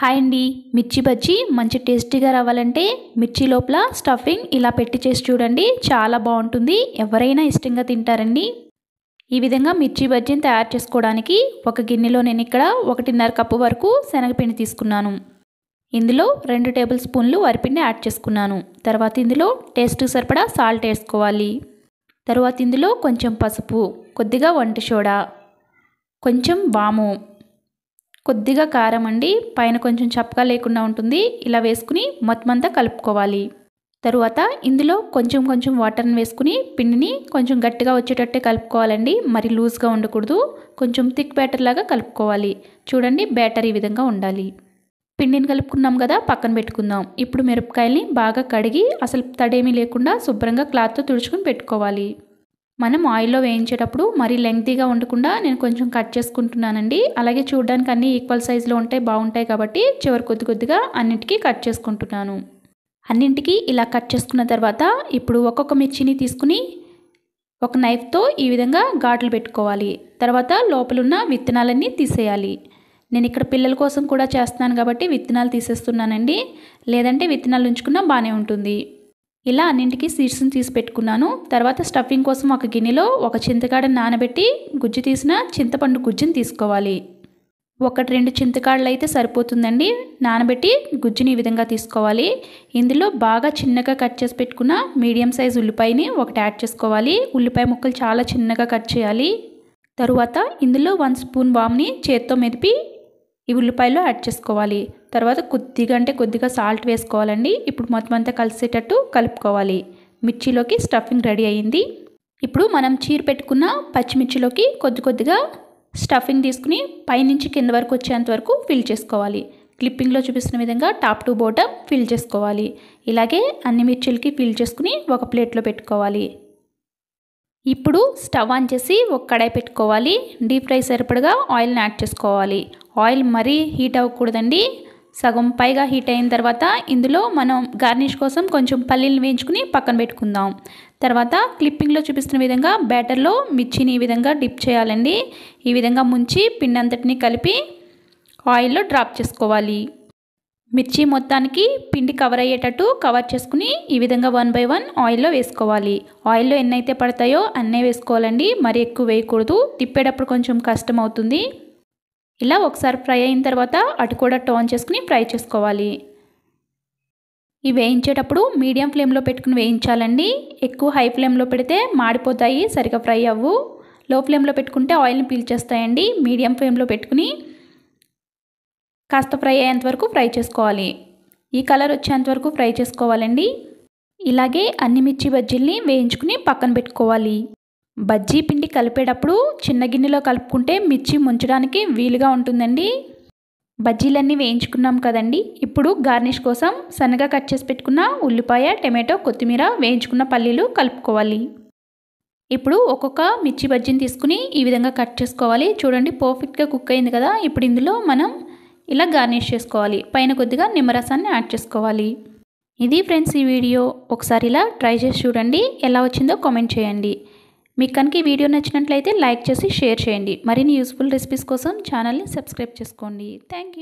hi అండి మిర్చి బజ్జీ మంచి టేస్టీగా రావాలంటే మిర్చి లోపల స్టఫింగ్ ఇలా పెట్టి చేసి చూడండి చాలా బాగుంటుంది ఎవరైనా ఇష్టంగా తింటారండి ఈ విధంగా మిర్చి బజ్జీని తయారు చేసుకోవడానికి ఒక గిన్నెలో నేను ఇక్కడ ఒకటిన్నర కప్పు వరకు శనగపిండి తీసుకున్నాను ఇందులో రెండు టేబుల్ స్పూన్లు వరిపిండి యాడ్ చేసుకున్నాను తర్వాత ఇందులో టేస్ట్ సరిపడా సాల్ట్ వేసుకోవాలి తర్వాత ఇందులో కొంచెం పసుపు కొద్దిగా వంట సోడా కొంచెం వాము కొద్దిగా కారం అండి పైన కొంచెం చప్పగా లేకుండా ఉంటుంది ఇలా వేసుకుని మొత్తం అంతా కలుపుకోవాలి తరువాత ఇందులో కొంచెం కొంచెం వాటర్ని వేసుకుని పిండిని కొంచెం గట్టిగా వచ్చేటట్టే కలుపుకోవాలండి మరి లూజ్గా ఉండకూడదు కొంచెం థిక్ బ్యాటర్ లాగా కలుపుకోవాలి చూడండి బ్యాటర్ ఈ విధంగా ఉండాలి పిండిని కలుపుకున్నాం కదా పక్కన పెట్టుకుందాం ఇప్పుడు మిరపకాయల్ని బాగా కడిగి అసలు తడేమీ లేకుండా శుభ్రంగా క్లాత్తో తుడుచుకుని పెట్టుకోవాలి మనం ఆయిల్లో వేయించేటప్పుడు మరీ లెంగ్తీగా ఉండకుండా నేను కొంచెం కట్ చేసుకుంటున్నానండి అలాగే చూడడానికి అన్నీ ఈక్వల్ సైజులో ఉంటే బాగుంటాయి కాబట్టి చివరి కొద్ది కొద్దిగా అన్నింటికీ కట్ చేసుకుంటున్నాను అన్నింటికి ఇలా కట్ చేసుకున్న తర్వాత ఇప్పుడు ఒక్కొక్క మిర్చిని తీసుకుని ఒక నైఫ్తో ఈ విధంగా ఘాట్లు పెట్టుకోవాలి తర్వాత లోపలున్న విత్తనాలన్నీ తీసేయాలి నేను ఇక్కడ పిల్లల కోసం కూడా చేస్తున్నాను కాబట్టి విత్తనాలు తీసేస్తున్నానండి లేదంటే విత్తనాలు ఉంచుకున్నా బాగానే ఉంటుంది ఇలా అన్నింటికి సీడ్స్ని తీసి పెట్టుకున్నాను తర్వాత స్టఫింగ్ కోసం ఒక గిన్నెలో ఒక చింతకాడను నానబెట్టి గుజ్జు తీసిన చింతపండు గుజ్జుని తీసుకోవాలి ఒకటి రెండు చింతకాడలు అయితే సరిపోతుందండి నానబెట్టి గుజ్జుని ఈ విధంగా తీసుకోవాలి ఇందులో బాగా చిన్నగా కట్ చేసి పెట్టుకున్న మీడియం సైజ్ ఉల్లిపాయని ఒకటి యాడ్ చేసుకోవాలి ఉల్లిపాయ ముక్కలు చాలా చిన్నగా కట్ చేయాలి తరువాత ఇందులో వన్ స్పూన్ బామ్ని చేత్తో మెదిపి ఈ ఉల్లిపాయలో యాడ్ చేసుకోవాలి తర్వాత కొద్దిగా అంటే కొద్దిగా సాల్ట్ వేసుకోవాలండి ఇప్పుడు మొత్తం అంతా కలిసేటట్టు కలుపుకోవాలి మిర్చిలోకి స్టఫింగ్ రెడీ అయ్యింది ఇప్పుడు మనం చీర పెట్టుకున్న పచ్చిమిర్చిలోకి కొద్ది కొద్దిగా స్టఫింగ్ తీసుకుని పైనుంచి కింద వరకు వచ్చేంత వరకు ఫిల్ చేసుకోవాలి క్లిప్పింగ్లో చూపిస్తున్న విధంగా టాప్ టు బోటం ఫిల్ చేసుకోవాలి ఇలాగే అన్ని మిర్చిలకి ఫిల్ చేసుకుని ఒక ప్లేట్లో పెట్టుకోవాలి ఇప్పుడు స్టవ్ ఆన్ చేసి ఒక కడాయి పెట్టుకోవాలి డీప్ ఫ్రై సరిపడగా ఆయిల్ని యాడ్ చేసుకోవాలి ఆయిల్ మరీ హీట్ అవ్వకూడదండి సగం పైగా హీట్ అయిన తర్వాత ఇందులో మనం గార్నిష్ కోసం కొంచెం పల్లీలు వేయించుకుని పక్కన పెట్టుకుందాం తర్వాత క్లిప్పింగ్లో చూపిస్తున్న విధంగా బ్యాటర్లో మిర్చిని ఈ విధంగా డిప్ చేయాలండి ఈ విధంగా ముంచి పిండి అంతటిని కలిపి ఆయిల్లో డ్రాప్ చేసుకోవాలి మిర్చి మొత్తానికి పిండి కవర్ అయ్యేటట్టు కవర్ చేసుకుని ఈ విధంగా వన్ బై వన్ ఆయిల్లో వేసుకోవాలి ఆయిల్లో ఎన్నైతే పడతాయో అన్నే వేసుకోవాలండి మరి ఎక్కువ వేయకూడదు తిప్పేటప్పుడు కొంచెం కష్టం అవుతుంది ఇలా ఒకసారి ఫ్రై అయిన తర్వాత అటు కూడా టోన్ చేసుకుని ఫ్రై చేసుకోవాలి ఇవి వేయించేటప్పుడు మీడియం ఫ్లేమ్లో పెట్టుకుని వేయించాలండి ఎక్కువ హై ఫ్లేమ్లో పెడితే మాడిపోతాయి సరిగా ఫ్రై అవ్వు లో ఫ్లేమ్లో పెట్టుకుంటే ఆయిల్ని పీల్చేస్తాయండి మీడియం ఫ్లేమ్లో పెట్టుకుని కాస్త ఫ్రై అయ్యేంత వరకు ఫ్రై చేసుకోవాలి ఈ కలర్ వచ్చేంత వరకు ఫ్రై చేసుకోవాలండి ఇలాగే అన్ని మిర్చి బజ్జీల్ని వేయించుకుని పక్కన పెట్టుకోవాలి బజ్జీ పిండి కలిపేటప్పుడు చిన్న గిన్నెలో కలుపుకుంటే మిర్చి ముంచడానికి వీలుగా ఉంటుందండి బజ్జీలన్నీ వేయించుకున్నాం కదండి ఇప్పుడు గార్నిష్ కోసం సన్నగా కట్ చేసి పెట్టుకున్న ఉల్లిపాయ టమాటో కొత్తిమీర వేయించుకున్న పల్లీలు కలుపుకోవాలి ఇప్పుడు ఒక్కొక్క మిర్చి బజ్జీని తీసుకుని ఈ విధంగా కట్ చేసుకోవాలి చూడండి పర్ఫెక్ట్గా కుక్ అయింది కదా ఇప్పుడు ఇందులో మనం ఇలా గార్నిష్ చేసుకోవాలి పైన కొద్దిగా నిమ్మరసాన్ని యాడ్ చేసుకోవాలి ఇది ఫ్రెండ్స్ ఈ వీడియో ఒకసారి ఇలా ట్రై చేసి చూడండి ఎలా వచ్చిందో కామెంట్ చేయండి మీకు కనుక ఈ వీడియో నచ్చినట్లయితే లైక్ చేసి షేర్ చేయండి మరిన్ని యూస్ఫుల్ రెసిపీస్ కోసం ఛానల్ని సబ్స్క్రైబ్ చేసుకోండి థ్యాంక్